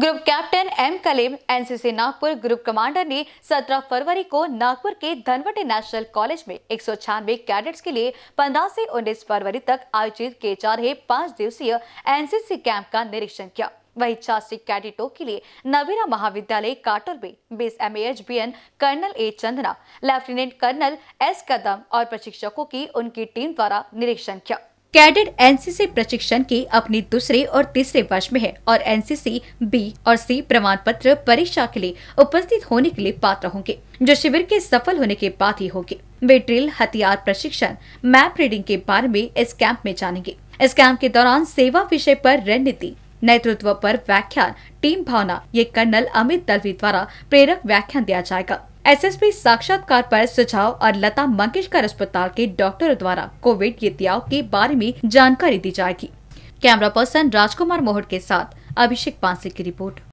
group captain M Kaleem NCC Nagpur group commander ने 17 फरवरी को नागपुर के धनवटे नेशनल कॉलेज में एक कैडेट्स के लिए 15 से 19 फरवरी तक आयोजित किए जा रहे पाँच दिवसीय एनसीसी कैंप का निरीक्षण किया वही छियासी कैडेटों के लिए नवीरा महाविद्यालय काटोल में बीस M H B N colonel A Chandana lieutenant colonel S Kadam और प्रशिक्षकों की उनकी टीम द्वारा निरीक्षण किया कैडेट एनसीसी प्रशिक्षण के अपने दूसरे और तीसरे वर्ष में है और एनसीसी बी और सी प्रमाण पत्र परीक्षा के लिए उपस्थित होने के लिए पात्र होंगे जो शिविर के सफल होने के बाद ही होंगे वे ड्रिल हथियार प्रशिक्षण मैप रीडिंग के बारे में इस कैंप में जानेंगे इस कैंप के दौरान सेवा विषय पर रणनीति नेतृत्व पर व्याख्यान टीम भावना ये कर्नल अमित दलवी द्वारा प्रेरक व्याख्यान दिया जाएगा एसएसपी साक्षात्कार पर सुझाव और लता मंगेशकर अस्पताल के डॉक्टरों द्वारा कोविड योद्धाओं के बारे में जानकारी दी जाएगी कैमरा पर्सन राजकुमार मोहट के साथ अभिषेक पांसे की रिपोर्ट